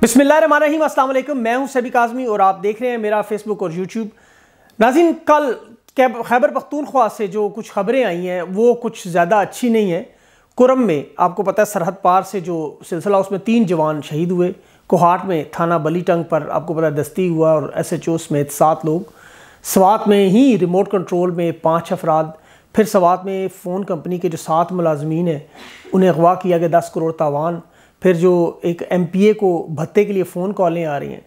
बिस्मिल्लाम असलम मैं हूं सभी आज़मी और आप देख रहे हैं मेरा फेसबुक और यूट्यूब नाजिन कल खैबर पख्तूनख्वा से जो कुछ खबरें आई हैं वो कुछ ज़्यादा अच्छी नहीं है कुरम में आपको पता है सरहद पार से जो सिलसिला उसमें तीन जवान शहीद हुए कोहाट में थाना बली टंग पर आपको पता है दस्ती हुआ और एस एच ओ समेत सात लोग स्वात में ही रिमोट कंट्रोल में पाँच अफराद फिर स्वात में फ़ोन कंपनी के जो सात मुलाजमीन हैं उन्हें अगवा किया गया दस करोड़ तावान फिर जो एक एम को भत्ते के लिए फ़ोन कॉलें आ रही हैं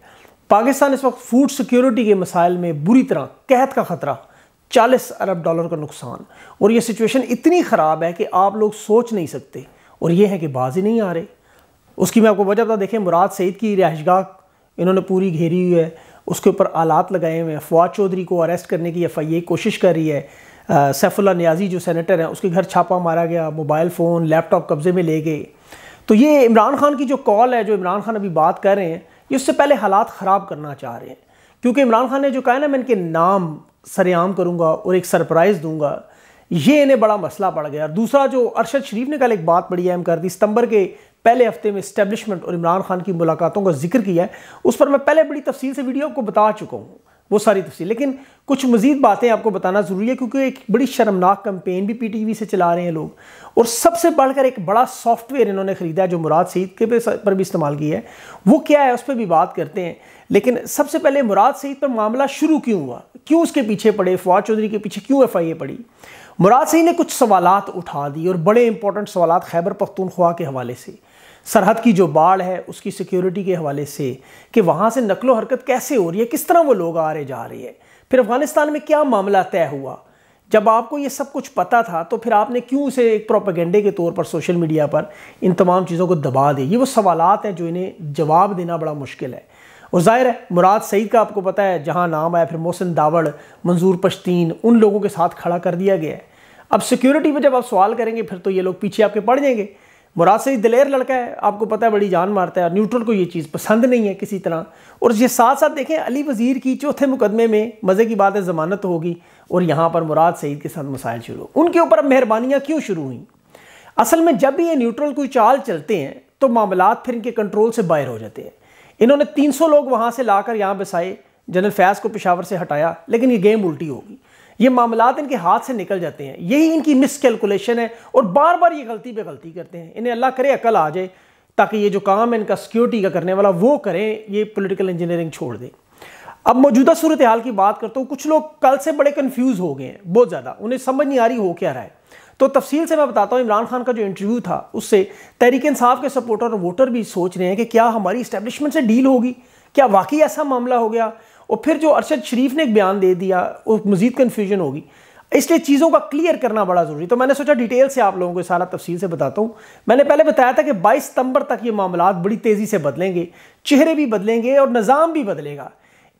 पाकिस्तान इस वक्त फूड सिक्योरिटी के मसाइल में बुरी तरह कहत का ख़तरा 40 अरब डॉलर का नुकसान और ये सिचुएशन इतनी ख़राब है कि आप लोग सोच नहीं सकते और ये है कि बाज ही नहीं आ रहे उसकी मैं आपको वजह बता देखें मुराद सईद की रिहाइशगाह इन्होंने पूरी घेरी हुई है उसके ऊपर आलात लगाए हुए हैं फवाद चौधरी को अरेस्ट करने की एफ आई कोशिश कर रही है सैफुल्ला न्याजी जो सैनिटर हैं उसके घर छापा मारा गया मोबाइल फ़ोन लैपटॉप कब्ज़े में ले गए तो ये इमरान खान की जो कॉल है जो इमरान खान अभी बात कर रहे हैं ये उससे पहले हालात ख़राब करना चाह रहे हैं क्योंकि इमरान खान ने जो कहा ना मैं इनके नाम सरेआम करूँगा और एक सरप्राइज़ दूंगा ये इन्हें बड़ा मसला पड़ गया और दूसरा जो अरशद शरीफ ने कल एक बात बड़ी अहम कर दी सितंबर के पहले हफ्ते में इस्टेब्लिशमेंट और इमरान खान की मुलाकातों का जिक्र किया है उस पर मैं पहले बड़ी तफसील से वीडियो आपको बता चुका हूँ वो सारी तफसी लेकिन कुछ मज़ीद बातें आपको बताना ज़रूरी है क्योंकि एक बड़ी शर्मनाक कंपेन भी पीटीवी से चला रहे हैं लोग और सबसे बढ़कर एक बड़ा सॉफ्टवेयर इन्होंने ख़रीदा है जो मुराद सईद के पर भी इस्तेमाल किया है वो क्या है उस पर भी बात करते हैं लेकिन सबसे पहले मुराद सईद पर मामला शुरू क्यों हुआ क्यों उसके पीछे पड़े फवाद चौधरी के पीछे क्यों एफ आई ए पड़ी मुराद सिंह ने कुछ सवाल उठा दिए और बड़े इंपॉर्टेंट सवाल खैबर पख्तूनख्वा के हवाले से सरहद की जो बाढ़ है उसकी सिक्योरिटी के हवाले से कि वहाँ से नकलो हरकत कैसे हो रही है किस तरह वो लोग आ रहे जा रहे हैं फिर अफगानिस्तान में क्या मामला तय हुआ जब आपको ये सब कुछ पता था तो फिर आपने क्यों उसे एक प्रोपेगेंडे के तौर पर सोशल मीडिया पर इन तमाम चीज़ों को दबा दिया ये वो सवाल हैं जो इन्हें जवाब देना बड़ा मुश्किल है और ज़ाहिर है मुराद सईद का आपको पता है जहाँ नाम आया फिर मोहसिन दावड़ मंजूर पश्तीन उन लोगों के साथ खड़ा कर दिया गया है अब सिक्योरिटी में जब आप सवाल करेंगे फिर तो ये लोग पीछे आपके पड़ जाएंगे मुराद से दिलेर लड़का है आपको पता है बड़ी जान मारता है और न्यूट्रल को ये चीज़ पसंद नहीं है किसी तरह और ये साथ साथ देखें अली वज़ीर की चौथे मुकदमे में मज़े की बात है ज़मानत होगी और यहाँ पर मुराद सईद के साथ मसाइल शुरू उनके ऊपर अब मेहरबानियाँ क्यों शुरू हुई असल में जब भी ये न्यूट्रल कोई चाल चलते हैं तो मामला फिर इनके कंट्रोल से बाहर हो जाते हैं इन्होंने सौ लोग वहाँ से ला कर यहाँ बसाए जनरल फैज़ को पेशावर से हटाया लेकिन ये गेम उल्टी होगी ये मामला इनके हाथ से निकल जाते हैं यही इनकी मिसकेलकुलेशन है और बार बार ये गलती पे गलती करते हैं इन्हें अल्लाह करे अकल आ जाए ताकि ये जो काम है इनका सिक्योरिटी का करने वाला वो करें ये पोलिटिकल इंजीनियरिंग छोड़ दें अब मौजूदा सूरत हाल की बात करता हूँ कुछ लोग कल से बड़े कन्फ्यूज़ हो गए हैं बहुत ज़्यादा उन्हें समझ नहीं आ रही हो क्या रहा है तो तफसील से मैं बताता हूँ इमरान खान का जो इंटरव्यू था उससे तहरीक इंसाफ के सपोर्टर और वोटर भी सोच रहे हैं कि क्या हमारी इस्टेब्लिशमेंट से डील होगी क्या वाकई ऐसा मामला हो गया और फिर जो अरशद शरीफ ने एक बयान दे दिया वो मज़ीद कन्फ्यूजन होगी इसलिए चीज़ों का क्लियर करना बड़ा ज़रूरी तो मैंने सोचा डिटेल से आप लोगों को सारा तफसील से बताता हूँ मैंने पहले बताया था कि 22 सितंबर तक ये मामला बड़ी तेज़ी से बदलेंगे चेहरे भी बदलेंगे और निज़ाम भी बदलेगा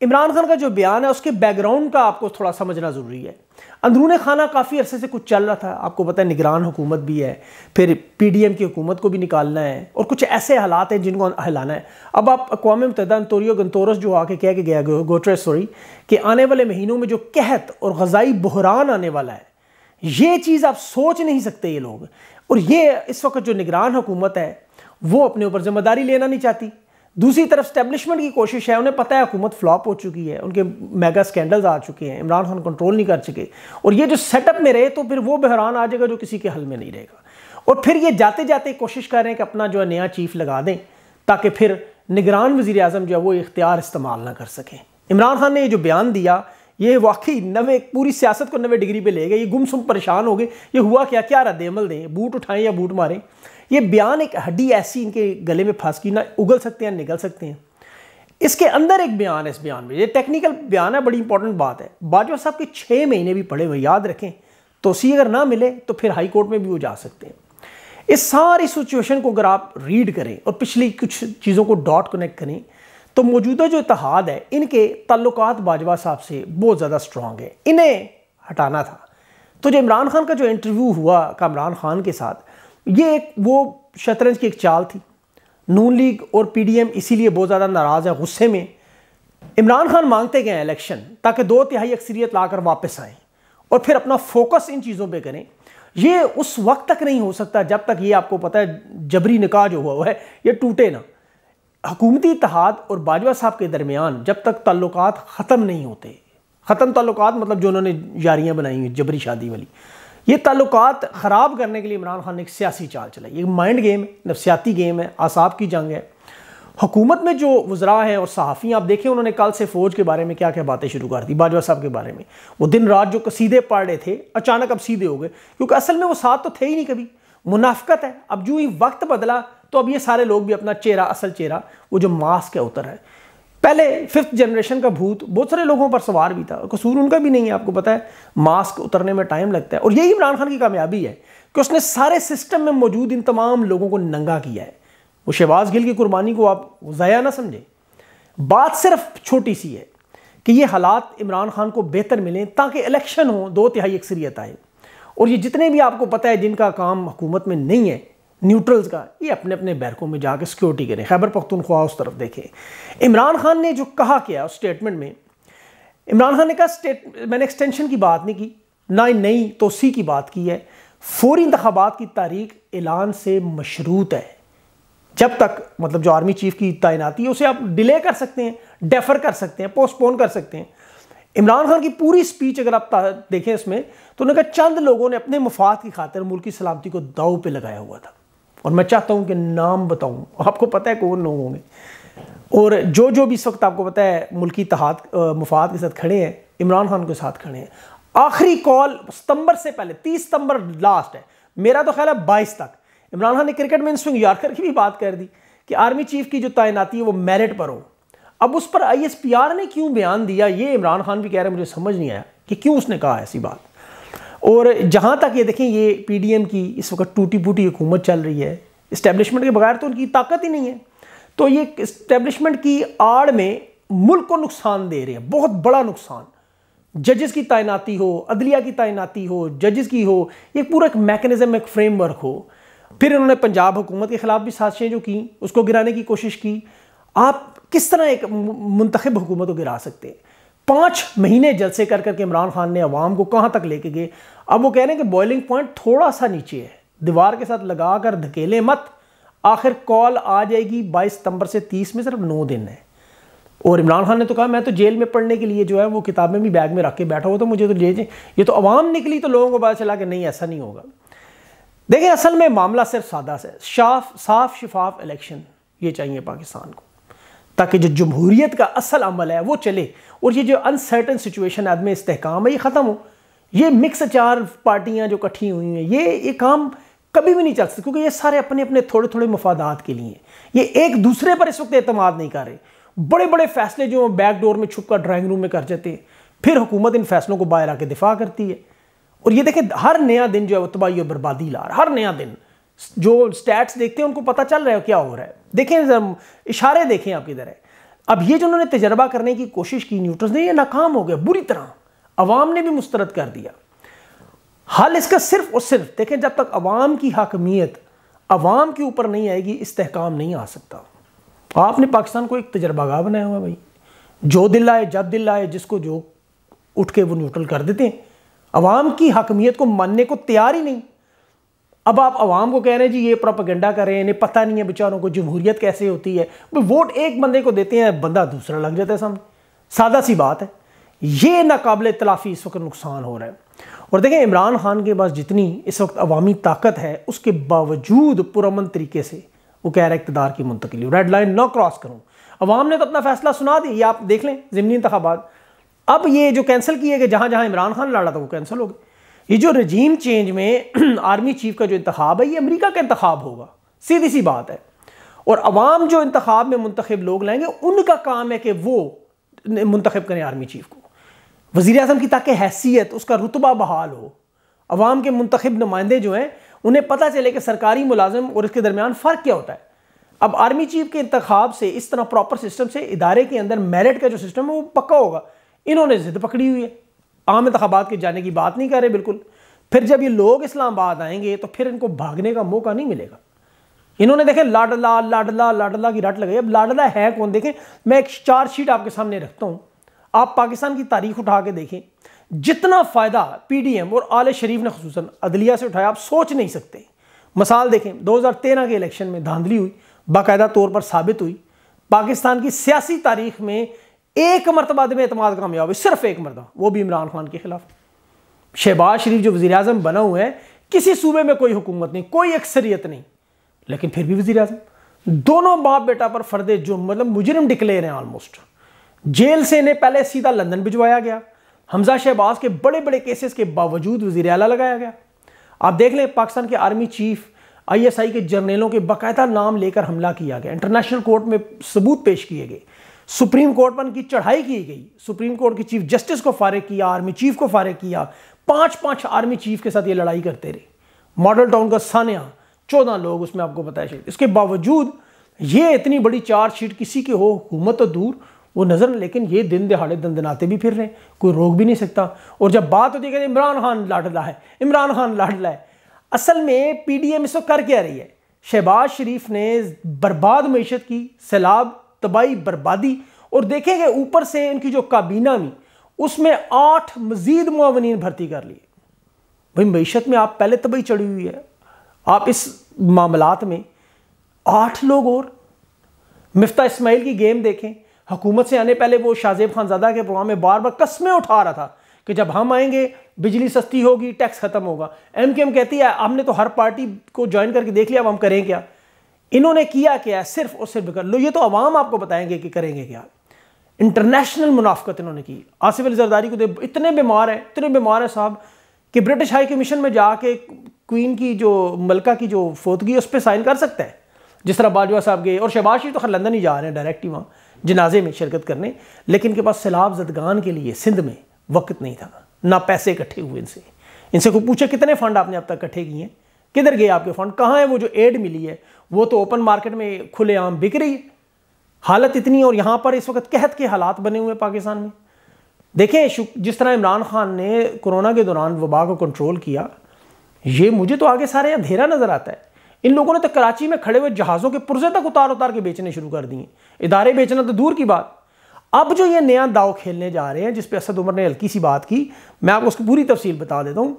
इमरान खान का जो बयान है उसके बैकग्राउंड का आपको थोड़ा समझना ज़रूरी है अंदरून खाना काफ़ी अरसे से कुछ चल रहा था आपको पता है निगरान हुकूमत भी है फिर पी डी एम की हुकूमत को भी निकालना है और कुछ ऐसे हालात हैं जिनको हिलाना है अब आप अकवा मुतदा अंतोरियो गंतोरस जो आके कह के गया गोट्रेस सॉरी कि आने वाले महीनों में जो कहत और गजाई बहरान आने वाला है ये चीज़ आप सोच नहीं सकते ये लोग और ये इस वक्त जो निगरान हुकूमत है वो अपने ऊपर ज़िम्मेदारी लेना नहीं चाहती दूसरी तरफ स्टैब्लिशमेंट की कोशिश है उन्हें पता है हुकूमत फ्लॉप हो चुकी है उनके मेगा स्कैंडल्स आ चुके हैं इमरान खान कंट्रोल नहीं कर चुके और ये जो सेटअप में रहे तो फिर वो बहरान आ जाएगा जो किसी के हल में नहीं रहेगा और फिर ये जाते जाते कोशिश कर रहे हैं कि अपना जो है नया चीफ लगा दें ताकि फिर निगरान वज़ी अजम जो है वो इख्तियार इस्तेमाल ना कर सकें इमरान खान ने ये जो बयान दिया ये वाकई नवे पूरी सियासत को नवे डिग्री पे ले गए ये गुमसुम परेशान हो गए ये हुआ क्या क्या रद्द अमल दें बूट उठाएं या बूट मारें ये बयान एक हड्डी ऐसी इनके गले में फंस गई ना उगल सकते हैं निकल सकते हैं इसके अंदर एक बयान है इस बयान में ये टेक्निकल बयान है बड़ी इंपॉर्टेंट बात है बाजवा साहब के छः महीने भी पड़े हुए याद रखें तो सी अगर ना मिले तो फिर हाई कोर्ट में भी वो जा सकते हैं इस सारी सिचुएशन को अगर आप रीड करें और पिछली कुछ चीज़ों को डॉट कनेक्ट करें तो मौजूदा जो इतिहाद है इनके तल्लुक बाजवा साहब से बहुत ज़्यादा स्ट्रांग है इन्हें हटाना था तो जो इमरान खान का जो इंटरव्यू हुआ कामरान खान के साथ ये एक वो शतरंज की एक चाल थी नून लीग और पीडीएम इसीलिए बहुत ज़्यादा नाराज़ है गुस्से में इमरान खान मांगते गए इलेक्शन ताकि दो तिहाई अक्सरियत लाकर वापस आए और फिर अपना फोकस इन चीज़ों पर करें ये उस वक्त तक नहीं हो सकता जब तक ये आपको पता है जबरी निकाह जो हुआ हुआ है ये टूटे ना हकूमती इतिहाद और बाजवा साहब के दरमियान जब तक ताल्लुक ख़त्म नहीं होते ख़त्म ताल्लुक मतलब जो उन्होंने यारियाँ बनाई हुई जबरी शादी वाली ये ताल्लुकात ख़राब करने के लिए इमरान खान ने एक सियासी चाल चलाई ये माइंड गेम है नफसियाती गेम है आसाब की जंग है हुकूमत में जो वजरा हैं और सहाफ़ियाँ आप देखें उन्होंने कल से फ़ौज के बारे में क्या क्या बातें शुरू कर दी बाजवा साहब के बारे में वो दिन रात जो कसीदे पढ़ रहे थे अचानक अब सीधे हो गए क्योंकि असल में वो साथ तो थे ही नहीं कभी मुनाफ्त है अब जो ही वक्त बदला तो अब ये सारे लोग भी अपना चेहरा असल चेहरा वो जो मास्क है उतर है पहले फिफ्थ जनरेशन का भूत बहुत सारे लोगों पर सवार भी था कसूर उनका भी नहीं है आपको पता है मास्क उतरने में टाइम लगता है और यही इमरान खान की कामयाबी है कि उसने सारे सिस्टम में मौजूद इन तमाम लोगों को नंगा किया है वो शहबाज गिल की कुर्बानी को आप ज़ाया ना समझें बात सिर्फ छोटी सी है कि ये हालात इमरान खान को बेहतर मिलें ताकि इलेक्शन हो दो तिहाई अक्सरियत आए और ये जितने भी आपको पता है जिनका काम हुकूमत में नहीं है न्यूट्रल्स का ये अपने अपने बैरकों में जाकर सिक्योरिटी करें खैबर पख्तनख्वा उस तरफ देखें इमरान खान ने जो कहा क्या उस स्टेटमेंट में इमरान खान ने कहा स्टेट मैंने एक्सटेंशन की बात नहीं की ना नई तोसी की बात की है फौरी इंतबात की तारीख ऐलान से मशरूत है जब तक मतलब जो आर्मी चीफ की तैनाती है उसे आप डिले कर सकते हैं डेफर कर सकते हैं पोस्टपोन कर सकते हैं इमरान खान की पूरी स्पीच अगर आप देखें इसमें तो उन्होंने कहा चंद लोगों ने अपने मफाद की खातर मुल्क की सलामती को दाव पे लगाया हुआ था और मैं चाहता हूँ कि नाम बताऊँ आपको पता है कौन लोग होंगे और जो जो भी इस वक्त आपको पता है मुल्की तहत मुफाद के साथ खड़े हैं इमरान खान के साथ खड़े हैं आखिरी कॉल सितंबर से पहले तीस सितंबर लास्ट है मेरा तो ख्याल है बाईस तक इमरान खान ने क्रिकेट में स्विंग यार की भी बात कर दी कि आर्मी चीफ की जो तैनाती है वो मेरिट पर हो अब उस पर आई ने क्यों बयान दिया ये इमरान खान भी कह रहे हैं मुझे समझ नहीं आया कि क्यों उसने कहा ऐसी बात और जहाँ तक ये देखें ये पी की इस वक्त टूटी फूटी हुकूमत चल रही है इस्टेब्लिशमेंट के बगैर तो उनकी ताकत ही नहीं है तो ये इस्टेब्लिशमेंट की आड़ में मुल्क को नुकसान दे रहे हैं बहुत बड़ा नुकसान जजेस की तैनाती हो अदलिया की तैनाती हो जजेस की हो ये पूरा एक मैकेनिज्म एक फ्रेमवर्क हो फिर इन्होंने पंजाब हुकूमत के ख़िलाफ़ भी साजिशें जो की उसको गिराने की कोशिश की आप किस तरह एक मुंतब हुकूमत को गिरा सकते हैं पाँच महीने जलसे कर करके इमरान खान ने अवाम को कहाँ तक लेके गए अब वो कह रहे हैं कि बॉइलिंग पॉइंट थोड़ा सा नीचे है दीवार के साथ लगा कर धकेले मत आखिर कॉल आ जाएगी 22 सितंबर से 30 में सिर्फ नौ दिन है और इमरान खान ने तो कहा मैं तो जेल में पढ़ने के लिए जो है वो किताबें भी बैग में रख के बैठा हुआ तो मुझे तो ले जाए ये तो आवाम निकली तो लोगों को पता चला कि नहीं ऐसा नहीं होगा देखिए असल में मामला सिर्फ सादा से साफ साफ शिफाफ इलेक्शन ये चाहिए पाकिस्तान को ताकि जो जमहूरीत का असल अमल है वो चले और ये जो अनसर्टन सिचुएशन आदम इसकाम है ये ख़त्म हो ये मिक्स चार पार्टियाँ जो इकट्ठी हुई हैं ये ये काम कभी भी नहीं चल सकती क्योंकि ये सारे अपने अपने थोड़े थोड़े मफादात के लिए ये एक दूसरे पर इस वक्त अतमाद नहीं कर रहे बड़े बड़े फैसले जो बैक डोर में छुप कर ड्राइंग रूम में कर जाते हैं फिर हुकूमत इन फैसलों को बाहर आके दिफा करती है और ये देखें हर नया दिन जो है वह तबाही और बर्बादी ला रहा हर नया दिन जो स्टैट्स देखते हैं उनको पता चल रहा है क्या हो रहा है देखें इशारे देखें आप किधर है अब ये जो उन्होंने तजर्बा करने की कोशिश की न्यूट्रस ने ये नाकाम हो गया बुरी तरह अवाम ने भी मुस्तरद कर दिया हल इसका सिर्फ और सिर्फ देखें जब तक अवाम की हकमियत अवाम के ऊपर नहीं आएगी इस्तेकाम नहीं आ सकता आपने पाकिस्तान को एक तजर्बागा बनाया हुआ भाई जो दिल आए जब दिल आए जिसको जो उठ के वो न्यूट्रल कर देते हैं अवाम की हकमियत को मानने को तैयार ही नहीं अब आप आवाम को कह रहे हैं जी ये प्रोपागेंडा कर रहे हैं इन्हें पता नहीं है बेचारों को जमहूरियत कैसे होती है वोट एक बंदे को देते हैं बंदा दूसरा लग जाता है सामने सादा सी बात है ये नाकबिल तलाफ़ी इस वक्त नुकसान हो रहा है और देखें इमरान खान के पास जितनी इस वक्त अवामी ताकत है उसके बावजूद पुरमन तरीके से वो कह रहा है इकतदार की मुंतकली रेड लाइन ना क्रॉस करूँ अवाम ने तो अपना फैसला सुना दिया ये आप देख लें ज़मनी इंतबात अब ये जो कैंसिल किए गए जहाँ जहाँ इमरान खान लड़ा था वो कैंसिल हो गए ये जो रजीम चेंज में आर्मी चीफ का जो इंतब है ये अमरीका का इंतब होगा सीधी सी बात है और अवाम जो इंतब में मुंतब लोग लाएंगे उनका काम है कि वो मुंतब करें आर्मी चीफ को वज़ी अजम की ताकि हैसियत उसका रुतबा बहाल हो अवाम के मुंतब नुमाइंदे जो हैं उन्हें पता चले कि सरकारी मुलाजम और इसके दरमियान फ़र्क क्या होता है अब आर्मी चीफ के इंतब से इस तरह प्रॉपर सिस्टम से इदारे के अंदर मेरिट का जो सिस्टम है वो पक्का होगा इन्होंने ज़िद पकड़ी हुई है आम इंतबात के जाने की बात नहीं कर रहे बिल्कुल फिर जब ये लोग इस्लामाबाद आएंगे तो फिर इनको भागने का मौका नहीं मिलेगा इन्होंने देखें लाडला लाडला लाडला की रट लगाई अब लाडला है कौन देखें मैं एक चार्ज शीट आपके सामने रखता हूँ आप पाकिस्तान की तारीख उठा के देखें जितना फ़ायदा पीडीएम और आल शरीफ ने खूस अदलिया से उठाया आप सोच नहीं सकते मिसाल देखें 2013 के इलेक्शन में धांधली हुई बाकायदा तौर पर साबित हुई पाकिस्तान की सियासी तारीख में एक मरतबा में अतमाद कामयाब है सिर्फ एक मरतबा वो भी इमरान खान के खिलाफ शहबाज शरीफ जो वजी अजम बना हुए हैं किसी सूबे में कोई हुकूमत नहीं कोई अक्सरियत नहीं लेकिन फिर भी वजी अजम दोनों बाप बेटा पर फर्दे जो मतलब मुजरम डिक्लेयर हैं ऑलमोस्ट जेल से इन्हें पहले सीधा लंदन भिजवाया गया हमजा शहबाज के बड़े बड़े केसेस के बावजूद वजीर अला लगाया गया आप देख लें पाकिस्तान के आर्मी चीफ आईएसआई के जर्नलों के बाकायदा नाम लेकर हमला किया गया इंटरनेशनल कोर्ट में सबूत पेश किए गए सुप्रीम कोर्ट पर उनकी चढ़ाई की गई सुप्रीम कोर्ट के चीफ जस्टिस को फारिग किया आर्मी चीफ को फारिग किया पांच पांच आर्मी चीफ के साथ ये लड़ाई करते रहे मॉडल टाउन का सानिया चौदह लोग उसमें आपको बताया इसके बावजूद ये इतनी बड़ी चार्जशीट किसी की हो हुकूमत तो दूर वो नज़र लेकिन ये दिन दिहाड़े दन दनाते भी फिर रहे कोई रोक भी नहीं सकता और जब बात होती है इमरान खान लाडला है इमरान खान लाडला है असल में पी डी एम इस वक्त कर क्या रही है शहबाज शरीफ ने बर्बाद मीशत की सैलाब तबाही बर्बादी और देखेंगे ऊपर से इनकी जो काबीना में उसमें आठ मजीद मुआवनी भर्ती कर लिए भाई मीशत में आप पहले तबाही चढ़ी हुई है आप इस मामलात में आठ लोग और मिफ्ता इस्माइल की गेम देखें हुकूमत से आने पहले वो शाहजेब खानजादा के प्रोग्राम में बार बार कस्में उठा रहा था कि जब हम आएंगे बिजली सस्ती होगी टैक्स खत्म होगा एम के एम कहती है हमने तो हर पार्टी को ज्वाइन करके देख लिया अब हम करें क्या इन्होंने किया क्या सिर्फ और सिर्फ कर लो ये तो अवाम आपको बताएंगे कि करेंगे क्या इंटरनेशनल मुनाफ्त इन्होंने की आसिफ अली जरदारी को दे इतने बीमार हैं इतने बीमार हैं साहब कि ब्रिटिश हाई कमीशन में जाके क्वीन की जो मलका की जो फोतगी उस पर साइन कर सकता है जिस तरह बाजवा साहब गए और शहबाज शरीफ तो खैर लंदन ही जा रहे हैं डायरेक्ट ही वहाँ जनाजे में शिरकत करने लेकिन इनके पास सैलाब जदगान के लिए सिंध में वक्त नहीं था ना पैसे इकट्ठे हुए इनसे इनसे को पूछे कितने फंड आपने अब तक इकट्ठे किए हैं किधर गए आपके फंड कहाँ है वो जो एड मिली है वो तो ओपन मार्केट में खुलेआम बिक रही है हालत इतनी और यहाँ पर इस वक्त कहत के हालात बने हुए हैं पाकिस्तान में देखें जिस तरह इमरान खान ने कोरोना के दौरान वबा को कंट्रोल किया ये मुझे तो आगे सारे अंधेरा नज़र आता है इन लोगों ने तो कराची में खड़े हुए जहाज़ों के पुर्जे तक उतार उतार के बेचने शुरू कर दिए इदारे बेचना तो दूर की बात अब जो ये नया दाव खेलने जा रहे हैं जिस पर असद उमर ने हल्की सी बात की मैं आपको उसकी पूरी तफसील बता देता हूँ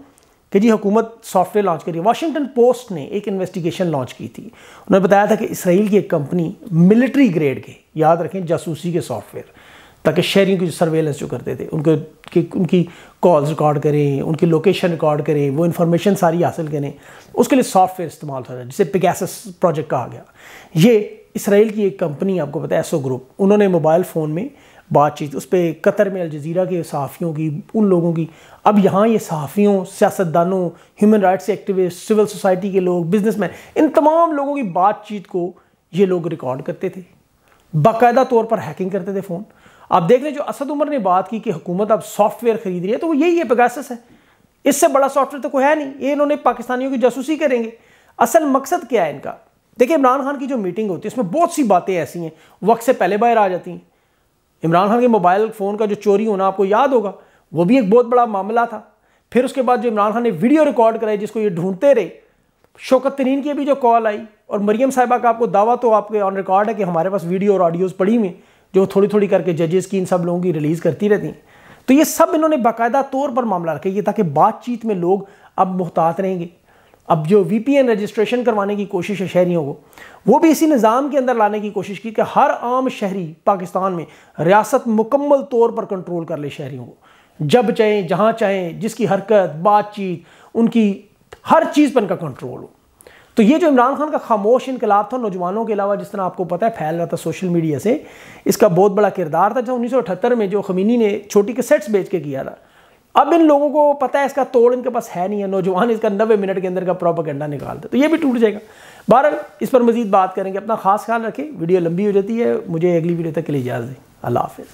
कि जी हुकूमत सॉफ्टवेयर लॉन्च करी वाशिंगटन पोस्ट ने एक इन्वेस्टिगेशन लॉन्च की थी उन्होंने बताया था कि इसराइल की एक कंपनी मिलिट्री ग्रेड के याद रखें जासूसी के सॉफ्टवेयर ताकि शहरी की जो सर्वेलेंस जो करते थे उनके कि उनकी कॉल्स रिकॉर्ड करें उनकी लोकेशन रिकॉर्ड करें वो इन्फॉर्मेशन सारी हासिल करें उसके लिए सॉफ्टवेयर इस्तेमाल हो रहा है जिसे पिगैसस प्रोजेक्ट कहा गया ये इसराइल की एक कंपनी आपको पता है एसो ग्रुप उन्होंने मोबाइल फ़ोन में बातचीत उस पर कतर में अलज़ीरा के सहाफ़ियों की उन लोगों की अब यहाँ ये सहाफ़ियों सियासतदानों human rights activist civil society के लोग बिजनेसमैन इन तमाम लोगों की बातचीत को ये लोग रिकॉर्ड करते थे बाकायदा तौर पर हैकिंग करते थे फ़ोन आप देख लें जो असद उमर ने बात की कि हुकूमत अब सॉफ्टवेयर ख़रीद रही है तो वो यही है पेगासस है इससे बड़ा सॉफ्टवेयर तो कोई है नहीं ये इन्होंने पाकिस्तानियों की जासूसी करेंगे असल मकसद क्या है इनका देखिए इमरान खान की जो मीटिंग होती है उसमें बहुत सी बातें ऐसी हैं वक्त से पहले बाहर आ जाती हैं इमरान खान के मोबाइल फ़ोन का जो चोरी होना आपको याद होगा वो भी एक बहुत बड़ा मामला था फिर उसके बाद जो इमरान खान ने वीडियो रिकॉर्ड कराई जिसको ये ढूंढते रहे शौकत तरीन की भी जो कॉल आई और मरीम साहिबा का आपको दावा तो आपके ऑन रिकॉर्ड है कि हमारे पास वीडियो और ऑडियोज़ पड़ी हुई जो थोड़ी थोड़ी करके जजेस की इन सब लोगों की रिलीज़ करती रहती हैं तो ये सब इन्होंने बाकायदा तौर पर मामला रखे ये था बातचीत में लोग अब मुहतात रहेंगे अब जो वी रजिस्ट्रेशन करवाने की कोशिश है शहरीों को वो भी इसी निज़ाम के अंदर लाने की कोशिश की कि हर आम शहरी पाकिस्तान में रियासत मुकम्मल तौर पर कंट्रोल कर ले शहरीों को जब चाहें जहाँ चाहें जिसकी हरकत बातचीत उनकी हर चीज़ पर इनका कंट्रोल हो तो ये जो इमरान खान का खामोश इनकलाब था नौजवानों के अलावा जिस तरह आपको पता है फैल रहा था सोशल मीडिया से इसका बहुत बड़ा किरदार था जब उन्नीस में जो खमीनी ने छोटी के बेच के किया था अब इन लोगों को पता है इसका तोड़ इनके पास है नहीं है नौजवान इसका नब्बे मिनट के अंदर का प्रोपागेंडा निकालते तो ये भी टूट जाएगा बहरहाल इस पर मजीद बात करेंगे अपना खास ख्याल रखें वीडियो लंबी हो जाती है मुझे अगली वीडियो तक के लिए इजाज़ दें अल्लाह हाफिज़